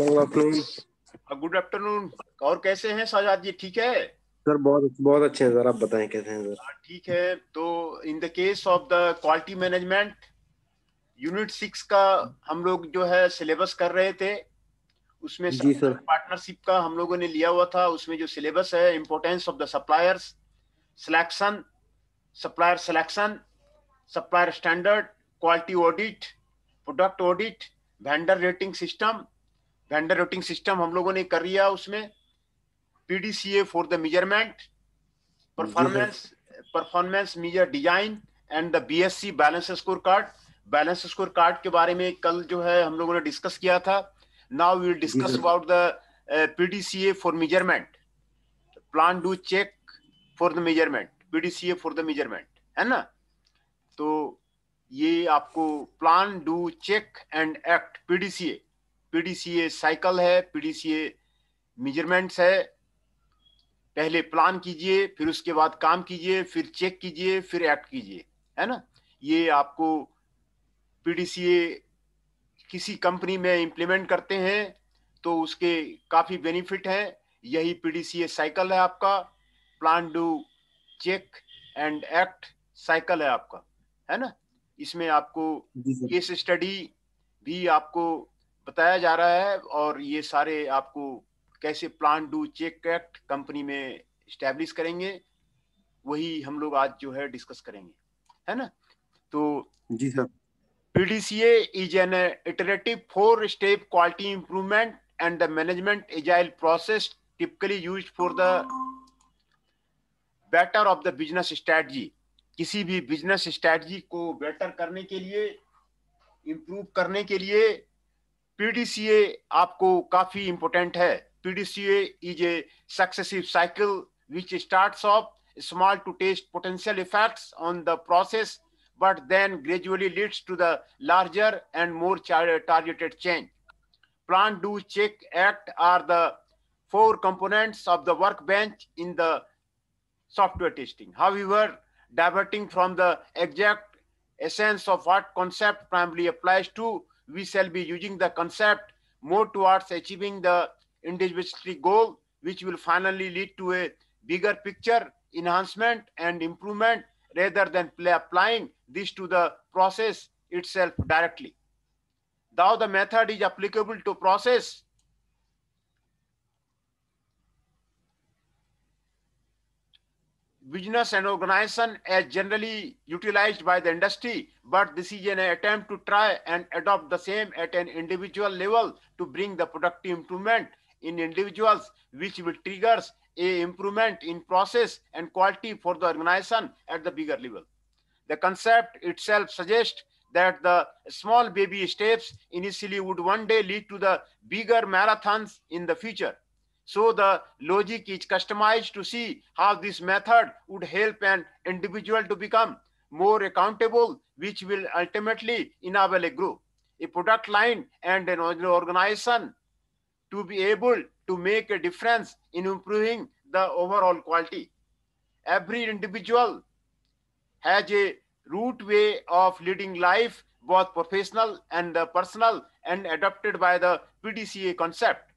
Good afternoon और कैसे हैं साजाद जी ठीक है सर बहुत बहुत अच्छे हैं सर आप बताएं कैसे हैं सर हाँ, ठीक है तो in the case of the quality management unit six का हम लोग जो है सिलेबस कर रहे थे उसमें पार्टनरशिप का हम लोगों ने लिया हुआ था उसमें जो सिलेबस है importance of the suppliers selection supplier selection supplier standard quality audit product audit vendor rating system vendor rating system हम लोगों ने कर लिया उसमें PDCA for the measurement performance performance measure design and the BSC balance scorecard balance scorecard के बारे में कल जो है हम लोगों ने डिस्कस किया था now we discuss about the PDCA for measurement plan do check for the measurement PDCA for the measurement है ना तो ये आपको plan do check and act PDCA PDCA cycle है पीडीसीए मेजरमेंट्स है पहले प्लान कीजिए फिर उसके बाद काम कीजिए फिर चेक कीजिए फिर एक्ट कीजिए है ना ये आपको पीडीसीए किसी कंपनी में इंप्लीमेंट करते हैं तो उसके काफ़ी बेनिफिट हैं यही पीडीसीए साइकिल है आपका plan do check and act cycle है आपका है ना इसमें आपको केस स्टडी भी आपको बताया जा रहा है और ये सारे आपको कैसे plan do check act company में स्टैब्लिश करेंगे वही हम लोग आज जो है डिस्कस करेंगे है ना तो जी sir PDCA is an iterative four step quality improvement and the management agile process typically use for the better of the business strategy किसी भी बिजनेस स्ट्रैटी को बेटर करने के लिए इम्प्रूव करने के लिए PDCA आपको काफी important है PDCA is a successive cycle which starts off small to test potential effects on the process but then gradually leads to the larger and more targeted change. Plan, do, check, act are the four components of the workbench in the software testing. However, diverting from the exact essence of what concept primarily applies to we shall be using the concept more towards achieving the individualistic goal, which will finally lead to a bigger picture enhancement and improvement rather than applying this to the process itself directly. Now, the method is applicable to process, business and organization as generally utilized by the industry, but this is an attempt to try and adopt the same at an individual level to bring the productive improvement in individuals, which will triggers a improvement in process and quality for the organization at the bigger level. The concept itself suggests that the small baby steps initially would one day lead to the bigger marathons in the future. So the logic is customized to see how this method would help an individual to become more accountable, which will ultimately enable a group, a product line, and an organization to be able to make a difference in improving the overall quality. Every individual has a root way of leading life, both professional and personal, and adopted by the PDCA concept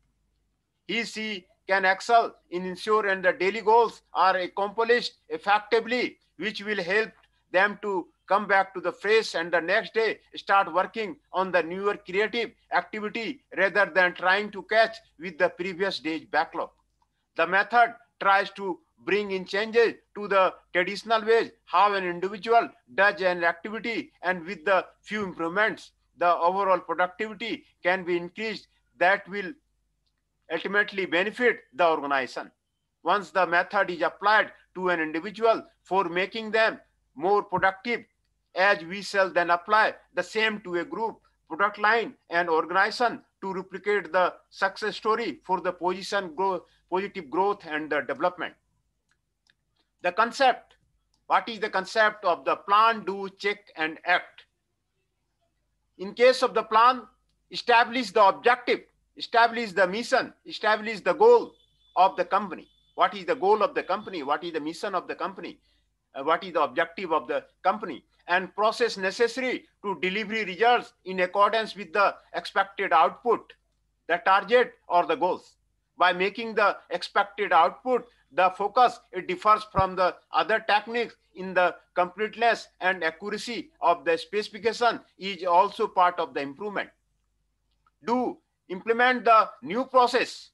he can excel in ensuring the daily goals are accomplished effectively, which will help them to come back to the face and the next day start working on the newer creative activity rather than trying to catch with the previous day's backlog. The method tries to bring in changes to the traditional ways how an individual does an activity and with the few improvements the overall productivity can be increased that will ultimately benefit the organization. Once the method is applied to an individual for making them more productive, as we shall then apply the same to a group, product line, and organization to replicate the success story for the position growth, positive growth and the development. The concept, what is the concept of the plan, do, check, and act? In case of the plan, establish the objective establish the mission, establish the goal of the company. What is the goal of the company? What is the mission of the company? Uh, what is the objective of the company? And process necessary to deliver results in accordance with the expected output, the target or the goals. By making the expected output the focus, it differs from the other techniques in the completeness and accuracy of the specification is also part of the improvement. Do implement the new process.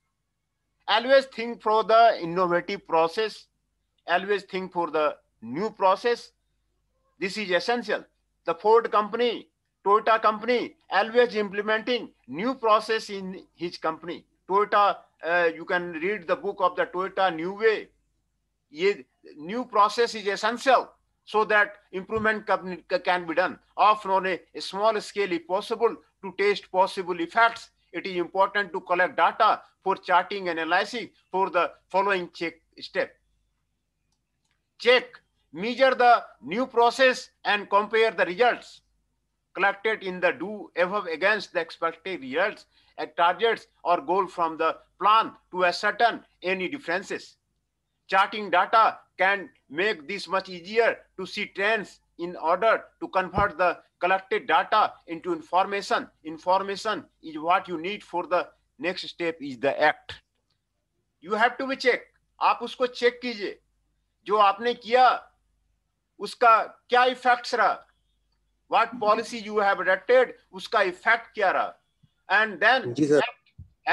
Always think for the innovative process. Always think for the new process. This is essential. The Ford company, Toyota company, always implementing new process in his company. Toyota, uh, you can read the book of the Toyota New Way. Ye, new process is essential so that improvement can be done, often on a small scale if possible, to test possible effects it is important to collect data for charting analysis for the following check step. Check, measure the new process and compare the results collected in the do above against the expected results at targets or goal from the plan to ascertain any differences. Charting data can make this much easier to see trends in order to convert the collected data into information. Information is what you need for the next step is the act. You have to be check. aap usko check kijiye jo aapne kiya uska kya effects raha what policy you have adopted uska effect kya raha and then act,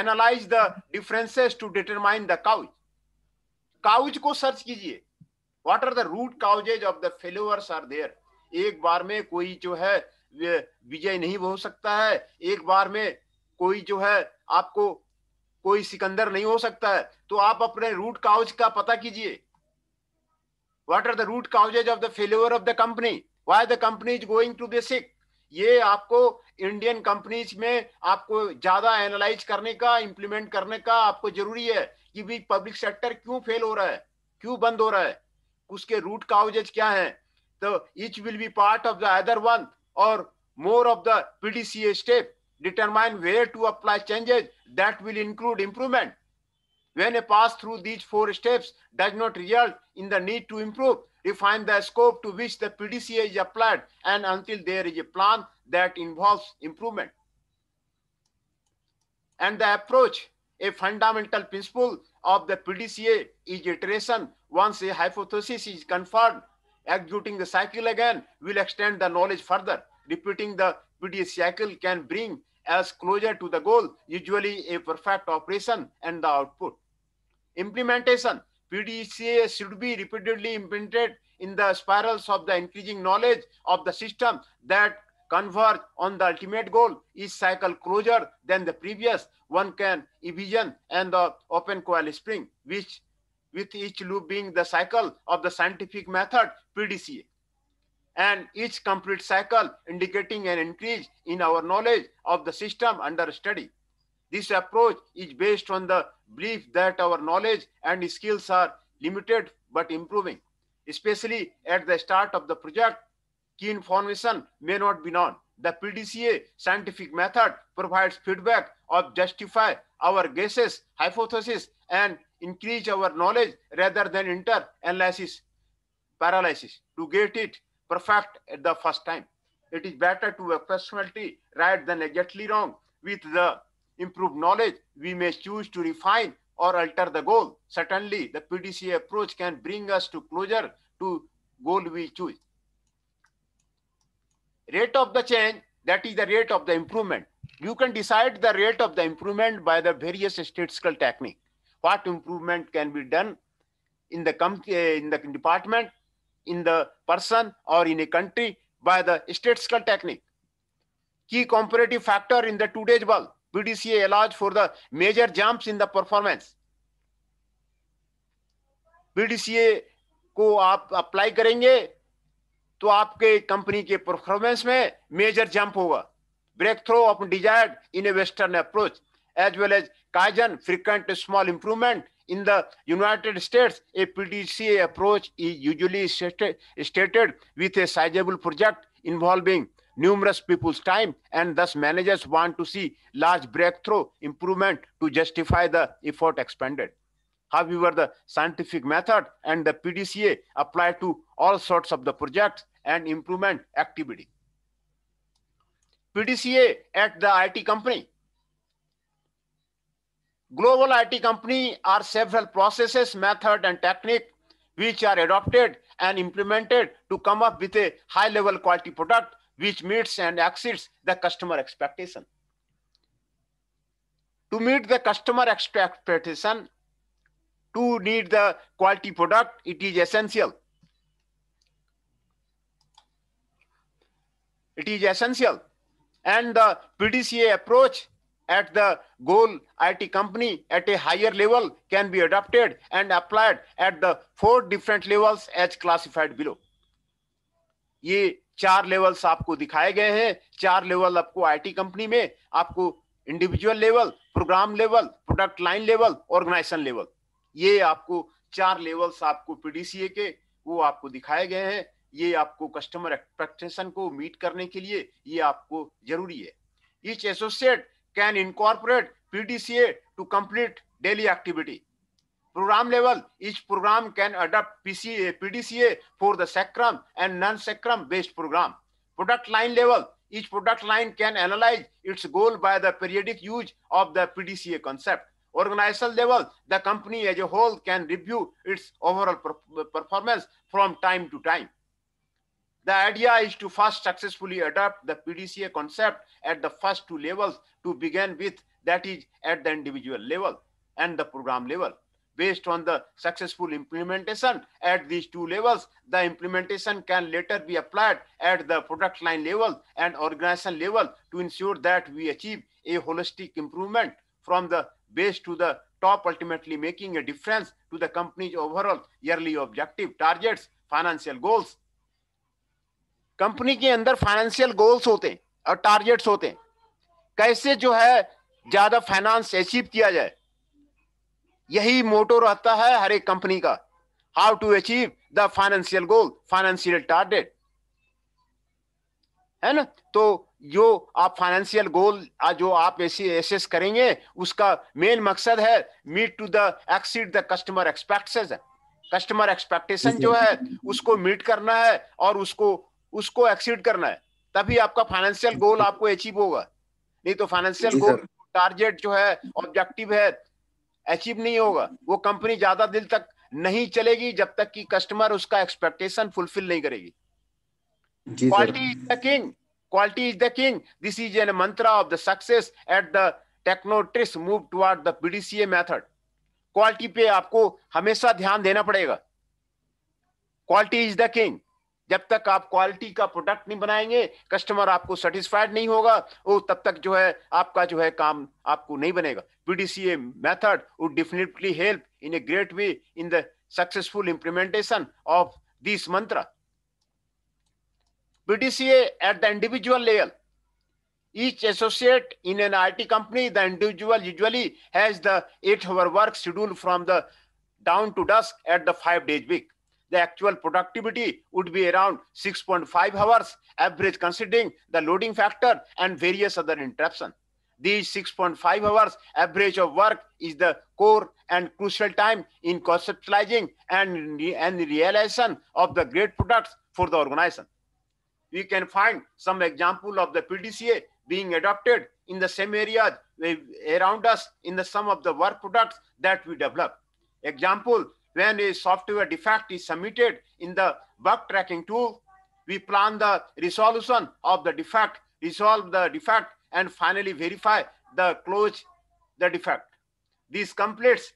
analyze the differences to determine the cause cause ko search kijiye what are the root causes of the failures are there एक बार में कोई जो है विजय नहीं हो सकता है एक बार में कोई जो है आपको कोई सिकंदर नहीं हो सकता है तो आप अपने रूट काउज का पता कीजिए what are the root causes of the failure of the company why the company is going to basic ये आपको इंडियन कंपनीज में आपको ज्यादा एनालाइज करने का इंप्लीमेंट करने का आपको जरूरी है कि भी पब्लिक सेक्टर क्यों फेल हो रहा है क्यों बंद हो रहा है उसके रूट काउजेज क्या है तो each will be part of the other one और more of the PDCA step determine where to apply changes that will include improvement. When a pass through these four steps does not result in the need to improve, refine the scope to which the PDCA is applied and until there is a plan that involves improvement. And the approach, a fundamental principle of the PDCA is iteration Once a hypothesis is confirmed, executing the cycle again will extend the knowledge further. Repeating the PDS cycle can bring us closer to the goal, usually a perfect operation and the output. Implementation. PDCA should be repeatedly implemented in the spirals of the increasing knowledge of the system that converge on the ultimate goal. Each cycle closer than the previous one can envision and the open coil spring, which with each loop being the cycle of the scientific method PDCA. And each complete cycle indicating an increase in our knowledge of the system under study. This approach is based on the belief that our knowledge and skills are limited but improving, especially at the start of the project. Key information may not be known. The PDCA scientific method provides feedback of justify our guesses, hypotheses, and increase our knowledge rather than enter analysis paralysis to get it perfect at the first time. It is better to approximately right than exactly wrong. With the improved knowledge, we may choose to refine or alter the goal. Certainly, the PDC approach can bring us to closer to goal we choose. Rate of the change, that is the rate of the improvement. You can decide the rate of the improvement by the various statistical technique. what improvement can be done in the company, in the department, in the person, or in a country by the statistical technique. Key comparative factor in the today's world, BDCA allows for the major jumps in the performance. BDCA को आप apply करेंगे तो आपके company के performance में major jump होगा breakthrough of desired in a western approach as well as Kaizen, frequent small improvement. In the United States, a PDCA approach is usually stated with a sizable project involving numerous people's time and thus managers want to see large breakthrough improvement to justify the effort expended. However, the scientific method and the PDCA apply to all sorts of the projects and improvement activity. PDCA at the IT company Global IT company are several processes, method, and technique which are adopted and implemented to come up with a high level quality product which meets and exceeds the customer expectation. To meet the customer expectation, to need the quality product, it is essential. It is essential. And the PDCA approach at the goal IT company at a higher level can be adopted and applied at the four different levels as classified below. ये चार levels आपको दिखाए गए हैं चार level आपको IT company में आपको individual level program level product line level organization level ये आपको चार लेवल्स आपको पीडीसीए के वो आपको दिखाए गए हैं ये आपको कस्टमर एक्सपेक्टेशन को मीट करने के लिए ये आपको जरूरी है each associate can incorporate PDCA to complete daily activity. Program level, each program can adopt PCA, PDCA for the sacrum and non-sacrum based program. Product line level, each product line can analyze its goal by the periodic use of the PDCA concept. Organizational level, the company as a whole can review its overall performance from time to time. The idea is to first successfully adopt the PDCA concept at the first two levels to begin with, that is at the individual level and the program level. Based on the successful implementation at these two levels, the implementation can later be applied at the product line level and organization level to ensure that we achieve a holistic improvement from the base to the top, ultimately making a difference to the company's overall yearly objective, targets, financial goals, कंपनी के अंदर financial goals होते हैं और targets होते हैं कैसे जो है ज्यादा फाइनेंस अचीव किया जाए यही मोटो रहता है हर एक कंपनी का how to achieve the financial goal financial target है ना तो जो आप फाइनेंशियल गोल जो आप ऐसी एसेस करेंगे उसका मेन मकसद है meet to the exceed the customer expectation customer expectation जो है उसको मीट करना है और उसको उसको एक्सीड करना है तभी आपका फाइनेंशियल गोल आपको अचीव होगा नहीं तो फाइनेंशियल गोल टारगेट जो है ऑब्जेक्टिव है अचीव नहीं होगा वो कंपनी ज्यादा दिन तक नहीं चलेगी जब तक कि कस्टमर उसका एक्सपेक्टेशन फुलफिल नहीं करेगी quality is the king quality is the king this is an mantra of the success at the टेक्नोट्रिस move toward the PDCA method quality पे आपको हमेशा ध्यान देना पड़ेगा क्वालिटी इज द किंग जब तक आप क्वालिटी का प्रोडक्ट नहीं बनाएंगे कस्टमर आपको सेटिस्फाइड नहीं होगा वो तब तक जो है आपका जो है काम आपको नहीं बनेगा PDCA method would definitely help in a great way in the successful implementation of this mantra PDCA at the individual level associate in an I T company the individual usually has the at hour work schedule from the dawn to dusk at the five days week the actual productivity would be around 6.5 hours average considering the loading factor and various other interruption. These 6.5 hours average of work is the core and crucial time in conceptualizing and, and realization of the great products for the organization. We can find some example of the PDCA being adopted in the same areas around us in the sum of the work products that we develop. Example, when a software defect is submitted in the bug tracking tool, we plan the resolution of the defect, resolve the defect, and finally verify the close the defect. This completes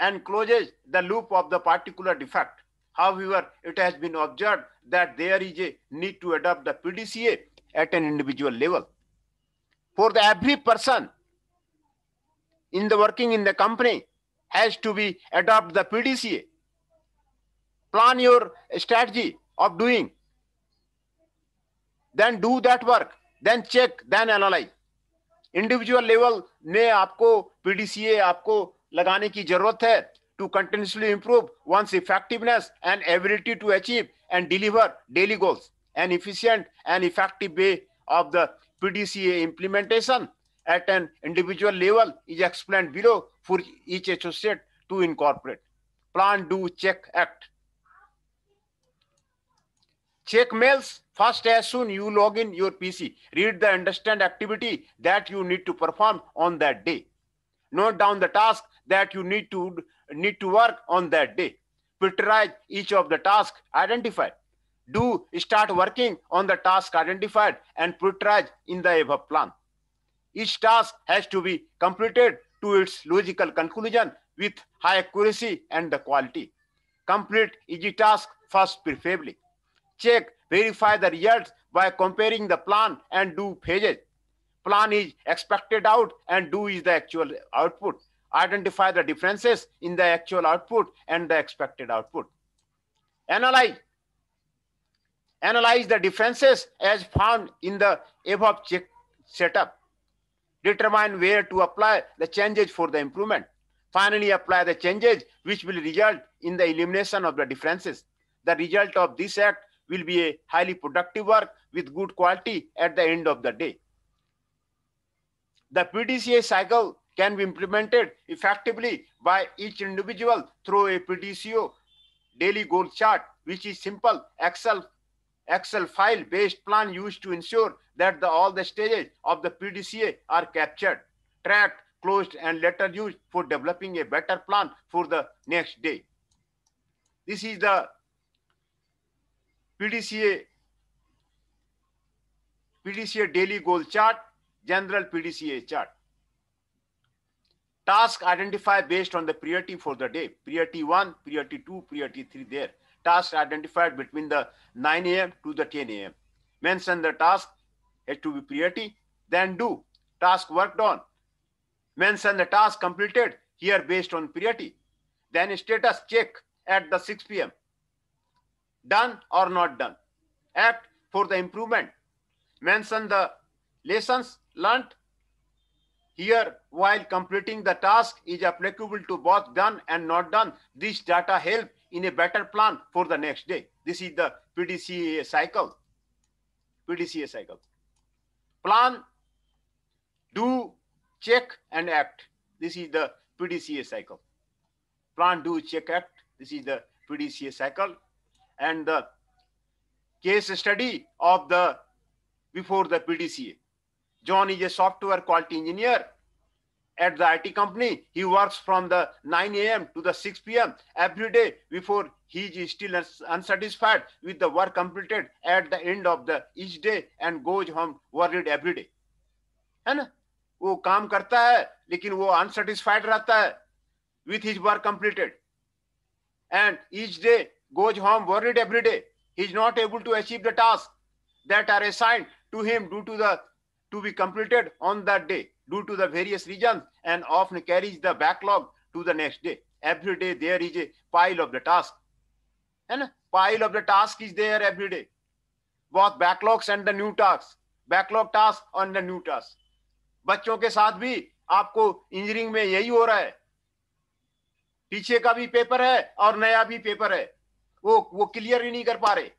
and closes the loop of the particular defect. However, it has been observed that there is a need to adopt the PDCA at an individual level. For the every person in the working in the company, has to be adopt the PDCA. Plan your strategy of doing. Then do that work. Then check. Then analyze. Individual level, ne apko PDCA apko लगाने ki जरूरत है to continuously improve one's effectiveness and ability to achieve and deliver daily goals. An efficient and effective way of the PDCA implementation at an individual level is explained below for each associate to incorporate. Plan, do, check, act. Check mails first as soon you log in your PC. Read the understand activity that you need to perform on that day. Note down the task that you need to need to work on that day. Filterize each of the task identified. Do start working on the task identified and prioritize in the above plan. Each task has to be completed to its logical conclusion with high accuracy and quality. Complete each task first preferably. Check, verify the results by comparing the plan and do phases. Plan is expected out and do is the actual output. Identify the differences in the actual output and the expected output. Analyze. Analyze the differences as found in the above check setup determine where to apply the changes for the improvement. Finally, apply the changes which will result in the elimination of the differences. The result of this act will be a highly productive work with good quality at the end of the day. The PDCA cycle can be implemented effectively by each individual through a PDCO daily goal chart, which is simple, Excel Excel file based plan used to ensure that the, all the stages of the PDCA are captured, tracked, closed, and later used for developing a better plan for the next day. This is the PDCA, PDCA daily goal chart, general PDCA chart. Task identify based on the priority for the day, priority one, priority two, priority three there tasks identified between the 9 a.m. to the 10 a.m. Mention the task has to be priority, then do. Task worked on. Mention the task completed here based on priority. Then status check at the 6 p.m. Done or not done. Act for the improvement. Mention the lessons learnt here, while completing the task is applicable to both done and not done. This data help in a better plan for the next day. This is the PDCA cycle. PDCA cycle. Plan, do, check, and act. This is the PDCA cycle. Plan, do, check, act. This is the PDCA cycle. And the case study of the before the PDCA. John is a software quality engineer at the IT company. He works from the 9 a.m. to the 6 p.m. every day before he is still unsatisfied with the work completed at the end of the each day and goes home worried every And ना वो काम करता है लेकिन वो unsatisfied रहता है with his work completed and each day goes home worried every day he is not able to achieve the task that are assigned to him due to the to be completed on that day due to the various reasons and often carries the backlog to the next day. Every day there is a pile of the task. And a pile of the task is there every day. Both backlogs and the new tasks. backlog task on the new task बच्चों के साथ भी आपको engineering में यही हो रहा है पीछे का भी पेपर है और नया भी पेपर है वो वो क्लियर ही नहीं कर पा रहे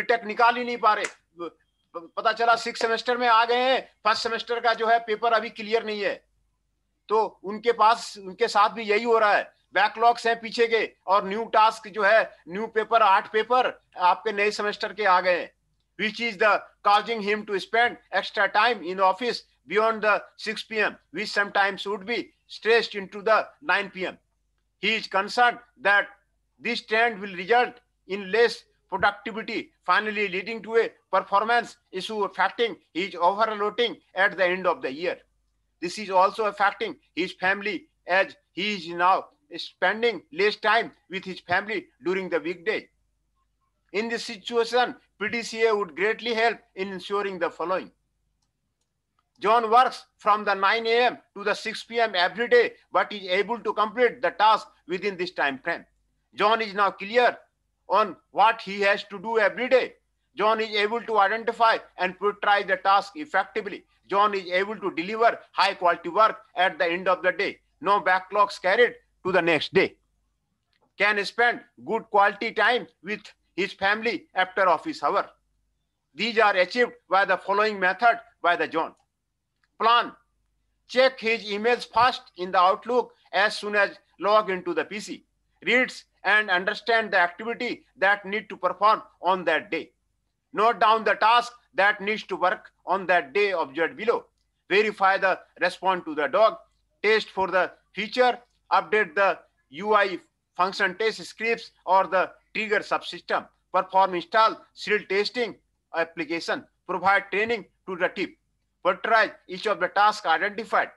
बीटेक निकाल ही नहीं पा रहे पता चला सिक्स सेमेस्टर में आ गए हैं फर्स्ट सेमेस्टर का जो है पेपर अभी क्लियर नहीं है तो उनके पास उनके साथ भी यही हो रहा है बैकलॉग्स हैं पीछे के और न्यू टास्क जो है न्यू पेपर आठ पेपर आपके नए सेमेस्टर के आ गए हैं which is the causing him to spend extra time in office beyond the six p m which sometimes would be stressed in to the nine p m he is concern that this trend will result in less productivity, finally leading to a performance issue affecting his overloading at the end of the year. This is also affecting his family as he is now spending less time with his family during the weekday. In this situation, PDCA would greatly help in ensuring the following. John works from the 9 a.m. to the 6 p.m. every day, but is able to complete the task within this time frame. John is now clear on what he has to do every day. John is able to identify and prioritize the task effectively. John is able to deliver high quality work at the end of the day. No backlogs carried to the next day. Can spend good quality time with his family after office hour. These are achieved by the following method by the John. Plan. Check his emails first in the Outlook as soon as log into the PC reads and understand the activity that need to perform on that day. Note down the task that needs to work on that day observed below. Verify the response to the dog. Test for the feature. Update the UI function test scripts or the trigger subsystem. Perform install, serial testing application. Provide training to the team. Prioritize each of the tasks identified.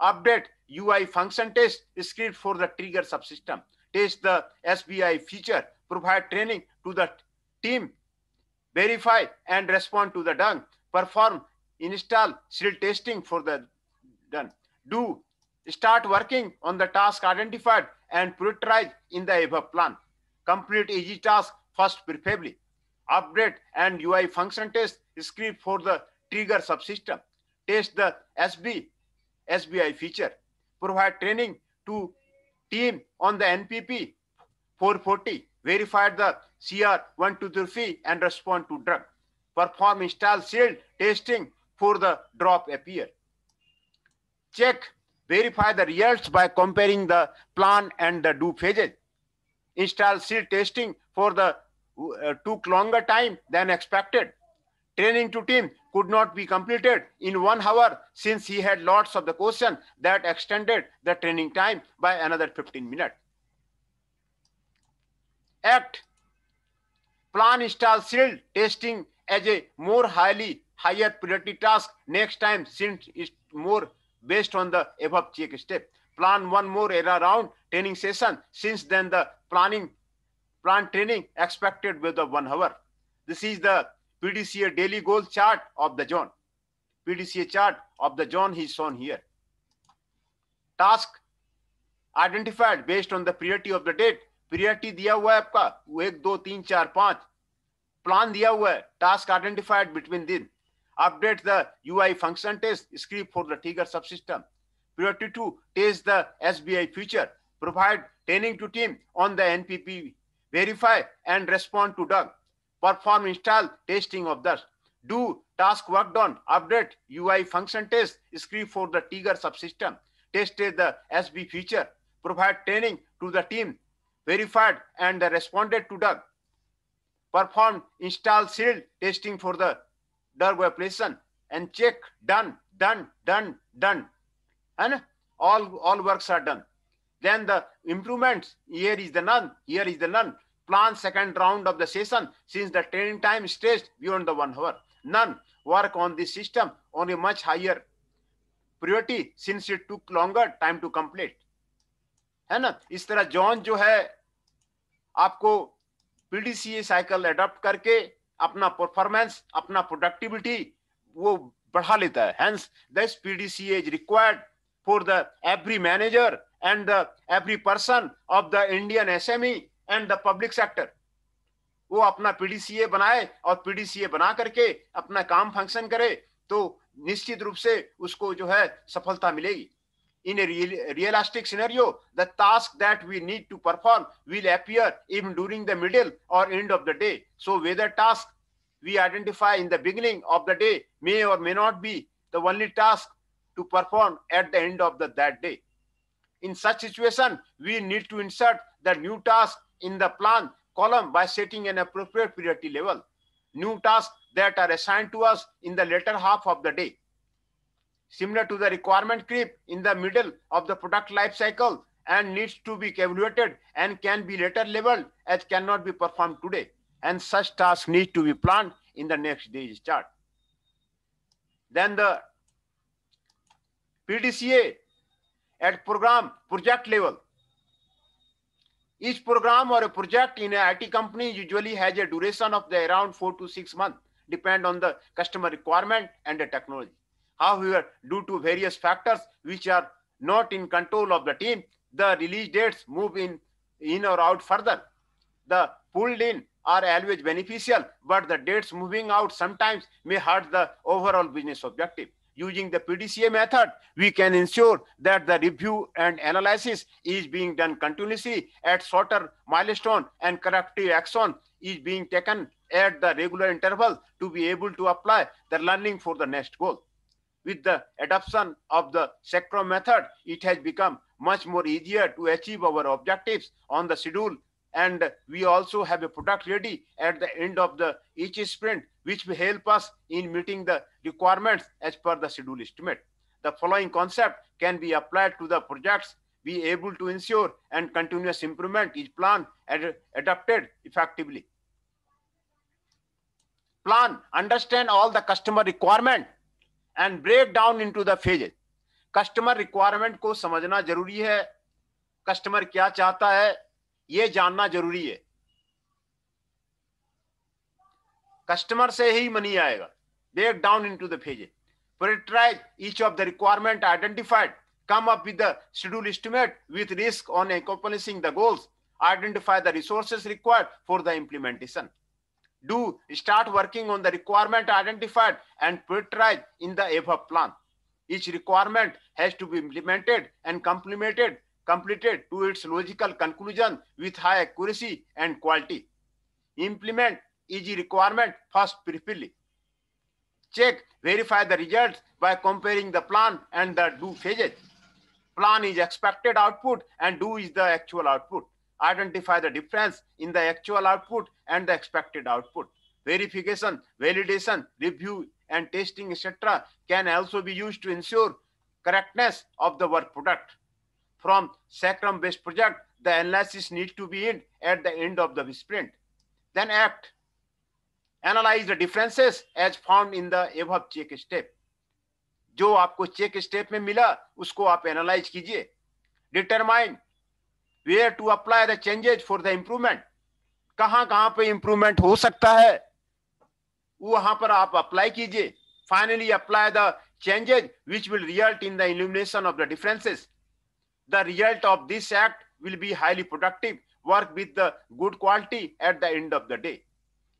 Update UI function test script for the trigger subsystem test the SBI feature, provide training to the team, verify and respond to the done, perform install still testing for the done, do start working on the task identified and prioritize in the above plan, complete easy task first preferably, update and UI function test script for the trigger subsystem, test the SB, SBI feature, provide training to team on the NPP 440 verified the CR1223 and respond to drug. Perform install seal testing for the drop appear. Check, verify the results by comparing the plan and the do phases. Install seal testing for the uh, took longer time than expected training to team could not be completed in one hour since he had lots of the question that extended the training time by another 15 minutes. Act plan install shield testing as a more highly higher priority task next time since it's more based on the above check step. Plan one more error round training session since then the planning plan training expected with the one hour. This is the PDCA daily goal chart of the zone. PDCA chart of the zone is shown here. Task identified based on the priority of the date. Priority diya हुआ है आपका एक दो तीन चार पांच plan दिया हुआ update the UI function test script for the Tiger subsystem. Priority two, test the SBI feature. Provide training to team on the NPP. Verify and respond to Doug perform install testing of the do task work done, update UI function test, script for the Tiger subsystem, tested the SB feature, provide training to the team, verified and responded to Doug, performed install shield testing for the Doug application, and check done, done, done, done. And all, all works are done. Then the improvements, here is the none, here is the none. plan second round of the session since the training time stretched beyond the one hour. None work on this system on a much higher priority since it took longer time to complete. है ना इस तरह John जो है आपको PDCA cycle adopt करके अपना performance अपना प्रोडक्टिविटी वो बढ़ा लेता है hence this PDCA is required for the every manager and the every person of the Indian SME And the public sector, वो अपना पीडीसीए बनाए और पीडीसीए बना करके अपना काम फंक्शन करे तो निश्चित रूप से उसको जो है सफलता मिलेगी in a real, realistic scenario, the task that we need to perform will appear even during the middle or end of the day. So whether task we identify in the beginning of the day may or may not be the only task to perform at the end of the, that day. In such situation, we need to insert the new task in the plan column by setting an appropriate priority level. New tasks that are assigned to us in the later half of the day. Similar to the requirement creep in the middle of the product life cycle and needs to be evaluated and can be later leveled as cannot be performed today. And such tasks need to be planned in the next day's chart. Then the PDCA at program project level each program or a project in a IT company usually has a duration of the around four to six months, depend on the customer requirement and the technology. However, due to various factors which are not in control of the team, the release dates move in, in or out further. The pulled in are always beneficial, but the dates moving out sometimes may hurt the overall business objective using the PDCA method, we can ensure that the review and analysis is being done continuously at shorter milestone and corrective action is being taken at the regular interval to be able to apply the learning for the next goal. With the adoption of the SECRO method, it has become much more easier to achieve our objectives on the schedule and we also have a product ready at the end of the each sprint which will help us in meeting the requirements as per the schedule estimate. The following concept can be applied to the projects be able to ensure and continuous improvement is planned and adapted effectively. Plan, understand all the customer requirement and break down into the phases. requirement ko को समझना hai. Customer kya क्या hai? Ye जानना जरूरी hai. customer से ही money आएगा break down into the phases. Prioritize each of the requirement identified. Come up with the schedule estimate with risk on accomplishing the goals. Identify the resources required for the implementation. Do start working on the requirement identified and prioritize in the above plan. Each requirement has to be implemented and complemented, completed to its logical conclusion with high accuracy and quality. Implement is requirement first briefly. Check, verify the results by comparing the plan and the do phases. Plan is expected output and do is the actual output. Identify the difference in the actual output and the expected output. Verification, validation, review, and testing, etc. can also be used to ensure correctness of the work product. From sacrum-based project, the analysis needs to be in at the end of the sprint. Then act analyse the differences as found in the above check step जो आपको check step में मिला उसको आप analyse कीजिए determine where to apply the changes for the improvement कहाँ कहाँ पे इम्प्रूवमेंट हो सकता है वहां पर आप अप्लाई कीजिए finally apply the changes which will result in the illumination of the differences the result of this act will be highly productive work with the good quality at the end of the day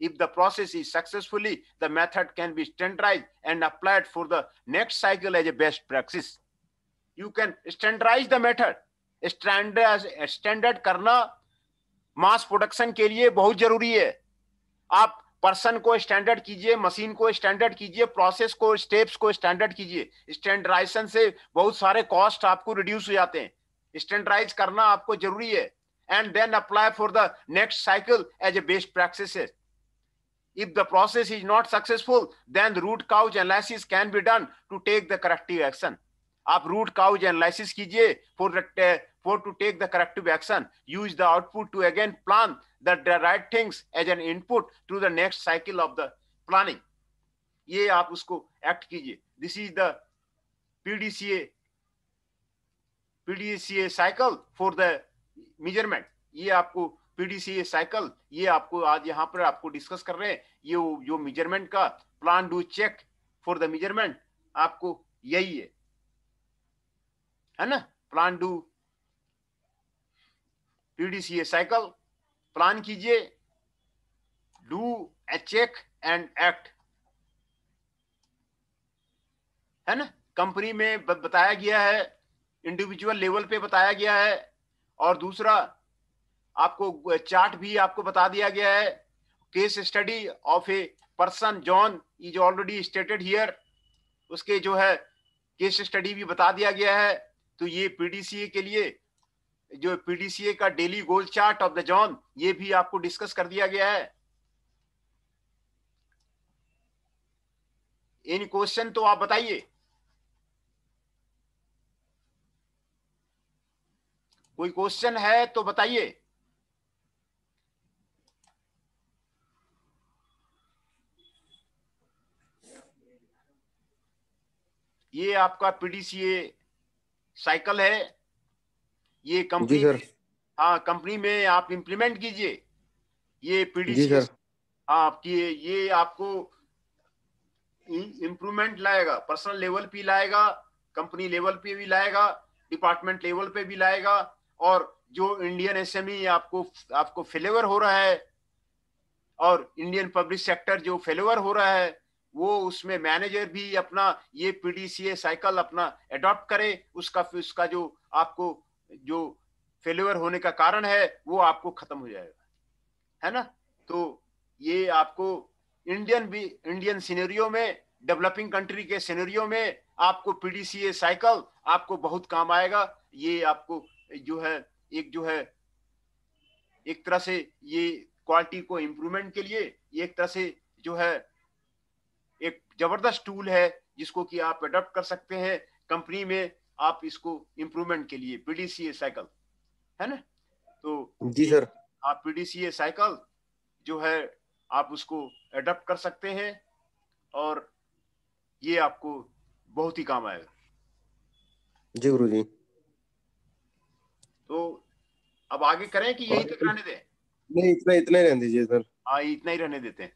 If the process is successfully, the method can be standardized and applied for the next cycle as a best practice. You can standardize the method. Standard, standard करना mass production के लिए बहुत जरूरी है आप person को standard कीजिए machine को स्टैंडर्ड कीजिए प्रोसेस को स्टेप्स को स्टैंडर्ड कीजिए स्टैंडर्डाइजेशन से बहुत सारे कॉस्ट आपको रिड्यूस हो जाते हैं स्टैंडर्डाइज करना आपको जरूरी है and then apply for the next cycle as a best practice If the process is not successful, then root cause analysis can be done to take the corrective action. Up root cause analysis kijiye for the for to take the corrective action, use the output to again plan the, the right things as an input to the next cycle of the planning. Ye aap usko act kijiye. This is the PDCA PDCA cycle for the measurement. Ye aapko PDCA cycle ये आपको आज यहाँ पर आपको discuss कर रहे हैं ये जो मेजरमेंट का plan do check for the measurement आपको यही है है ना plan do PDCA cycle plan कीजिए do a check and act है ना कंपनी में बताया गया है इंडिविजुअल लेवल पे बताया गया है और दूसरा आपको चार्ट भी आपको बता दिया गया है case study of a person John is already stated here उसके जो है केस स्टडी भी बता दिया गया है तो ये पीडीसीए के लिए जो पीडीसीए का daily goal chart of the John ये भी आपको डिस्कस कर दिया गया है इन क्वेश्चन तो आप बताइए कोई क्वेश्चन है तो बताइए ये आपका पीडीसीए साइकिल है ये कंपनी हाँ कंपनी में आप इम्प्लीमेंट कीजिए ये पीडीसीए आपकी ये आपको इम्प्रूवमेंट लाएगा पर्सनल लेवल पे लाएगा कंपनी लेवल पे भी लाएगा डिपार्टमेंट लेवल पे भी लाएगा और जो इंडियन एसएमई e आपको आपको फेलेवर हो रहा है और इंडियन पब्लिक सेक्टर जो फेलेवर हो रहा है वो उसमें मैनेजर भी अपना ये पीडीसीए साइकिल अपना एडॉप्ट करे उसका उसका जो आपको जो फेल्योर होने का कारण है वो आपको खत्म हो जाएगा है ना तो ये आपको इंडियन भी इंडियन सिनेरियो में डेवलपिंग कंट्री के सिनेरियो में आपको पीडीसीए साइकिल आपको बहुत काम आएगा ये आपको जो है एक जो है एक तरह से ये क्वालिटी को इम्प्रूवमेंट के लिए एक तरह से जो है एक जबरदस्त टूल है जिसको कि आप अडोप्ट कर सकते हैं कंपनी में आप इसको इम्प्रूवमेंट के लिए पीडीसीए साइकिल है ना तो जी सर आप पीडीसीए साइकिल जो है आप उसको अडोप्ट कर सकते हैं और ये आपको बहुत ही काम आएगा जी गुरु जी तो अब आगे करें कि यही तक रहने दें नहीं इतना इतना ही रहने दीजिए सर हाँ इतना ही रहने देते हैं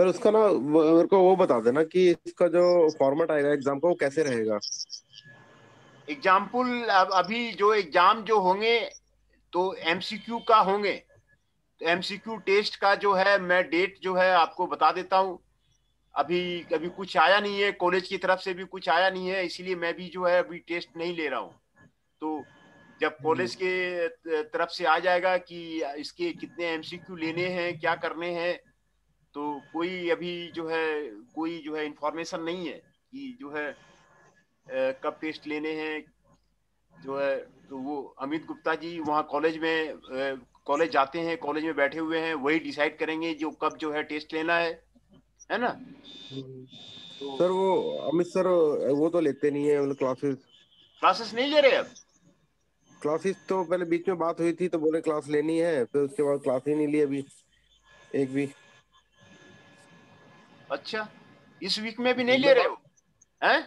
सर उसका ना मेरे को वो बता देना कि इसका जो फॉर्मेट आएगा एग्जाम का वो कैसे रहेगा एग्जाम्पल अभी जो एग्जाम जो होंगे तो एमसीक्यू का होंगे तो एमसीक्यू टेस्ट का जो है मैं डेट जो है आपको बता देता हूँ अभी अभी कुछ आया नहीं है कॉलेज की तरफ से भी कुछ आया नहीं है इसीलिए मैं भी जो है अभी टेस्ट नहीं ले रहा हूँ तो जब कॉलेज हम्म। के तरफ से आ जाएगा कि इसके कितने एमसीक्यू लेने हैं क्या करने हैं तो कोई अभी जो है कोई जो है इंफॉर्मेशन नहीं है कि जो है कब टेस्ट लेने हैं जो है तो वो अमित गुप्ता जी वहाँ कॉलेज में कॉलेज जाते हैं कॉलेज में बैठे हुए हैं वही डिसाइड करेंगे जो कब जो है टेस्ट लेना है है ना तो, सर वो अमित सर वो तो लेते नहीं है क्लासेस क्लासेस नहीं ले रहे अब क्लासेस तो पहले बीच में बात हुई थी तो बोले क्लास लेनी है फिर उसके बाद क्लास ही नहीं ली अभी एक भी अच्छा इस वीक में भी नहीं ले रहे हो हैं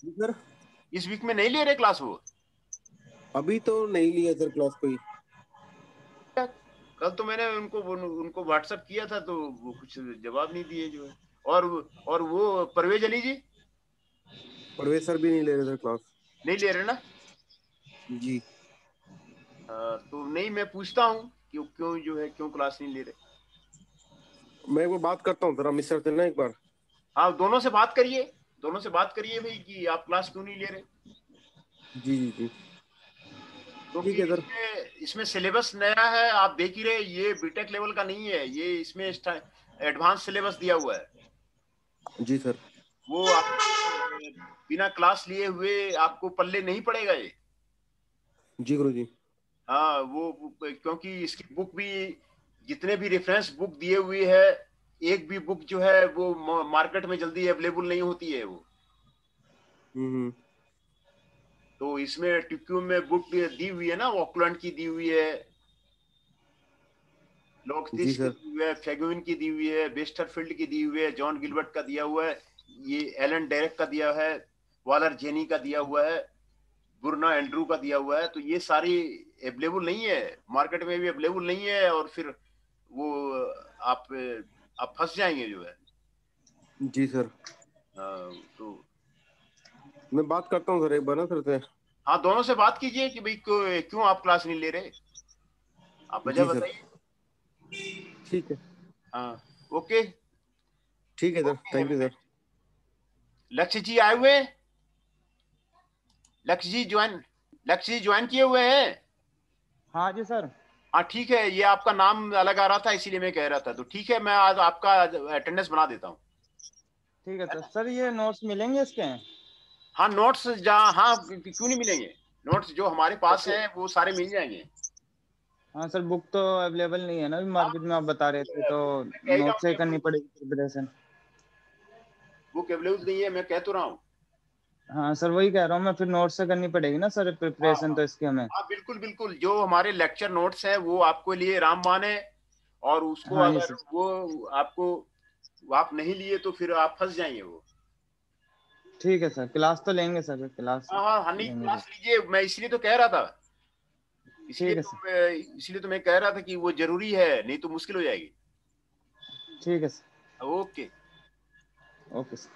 सर इस वीक में नहीं ले रहे क्लास वो अभी तो नहीं लिया सर क्लास कोई कल तो मैंने उनको उनको व्हाट्सएप किया था तो वो कुछ जवाब नहीं दिए जो है और और वो परवेज अली जी परवेज सर भी नहीं ले रहे सर क्लास नहीं ले रहे ना जी आ, हाँ, तो नहीं मैं पूछता हूँ क्यों क्यों जो है क्यों क्लास नहीं ले रहे मैं वो बात करता हूँ जरा मिस्टर से ना एक बार आप दोनों से बात करिए दोनों से बात करिए भाई कि आप क्लास क्यों नहीं ले रहे जी जी जी तो ठीक है सर इसमें सिलेबस नया है आप देख ही रहे ये बीटेक लेवल का नहीं है ये इसमें एडवांस सिलेबस दिया हुआ है जी सर वो आप बिना क्लास लिए हुए आपको पल्ले नहीं पड़ेगा ये जी गुरु जी हाँ वो क्योंकि इसकी बुक भी जितने भी रेफरेंस बुक दिए हुए है एक भी बुक जो है वो मार्केट में जल्दी अवेलेबल नहीं होती है वो तो इसमें टिक्यू में बुक दी हुई है ना ऑकलैंड की दी हुई है लॉकथिस की दी हुई है बेस्टरफील्ड की दी हुई है जॉन गिलबर्ट का दिया हुआ है ये एलन डेरेक का दिया हुआ है वालर जेनी का दिया हुआ है बुरना एंड्रू का दिया हुआ है तो ये सारी अवेलेबल नहीं है मार्केट में भी अवेलेबल नहीं है और फिर वो आप आप फंस जाएंगे जो है जी सर आ, तो मैं बात करता हूँ सर एक बार ना सर से हाँ दोनों से बात कीजिए कि भाई क्यों, क्यों आप क्लास नहीं ले रहे आप वजह बताइए ठीक है हाँ ओके ठीक है सर थैंक यू सर लक्ष्य जी आए हुए लक्ष्य जी ज्वाइन लक्ष्य जी ज्वाइन किए हुए हैं हाँ जी सर हाँ ठीक है ये आपका नाम अलग आ रहा था इसीलिए मैं कह रहा था तो ठीक है मैं आज आपका अटेंडेंस बना देता हूँ ठीक है तो सर ये नोट्स मिलेंगे इसके हाँ नोट्स जहाँ हाँ क्यों नहीं मिलेंगे नोट्स जो हमारे पास है वो सारे मिल जाएंगे हाँ सर बुक तो अवेलेबल नहीं है ना अभी मार्केट में आप बता रहे थे तो नोट्स हाँ, से करनी पड़ेगी प्रिपरेशन बुक अवेलेबल नहीं है मैं कह तो रहा हूँ हाँ सर वही कह रहा हूँ मैं फिर नोट से करनी पड़ेगी ना सर प्रिपरेशन हाँ, तो इसके हमें हाँ बिल्कुल बिल्कुल जो हमारे लेक्चर नोट्स हैं वो आपको लिए रामबान है और उसको हाँ, अगर वो आपको आप नहीं लिए तो फिर आप फंस जाएंगे वो ठीक है सर क्लास तो लेंगे सर क्लास हाँ हाँ नहीं क्लास लीजिए मैं इसलिए तो कह रहा था इसलिए तो इसलिए तो मैं कह रहा था कि वो जरूरी है नहीं तो मुश्किल हो जाएगी ठीक है सर ओके ओके सर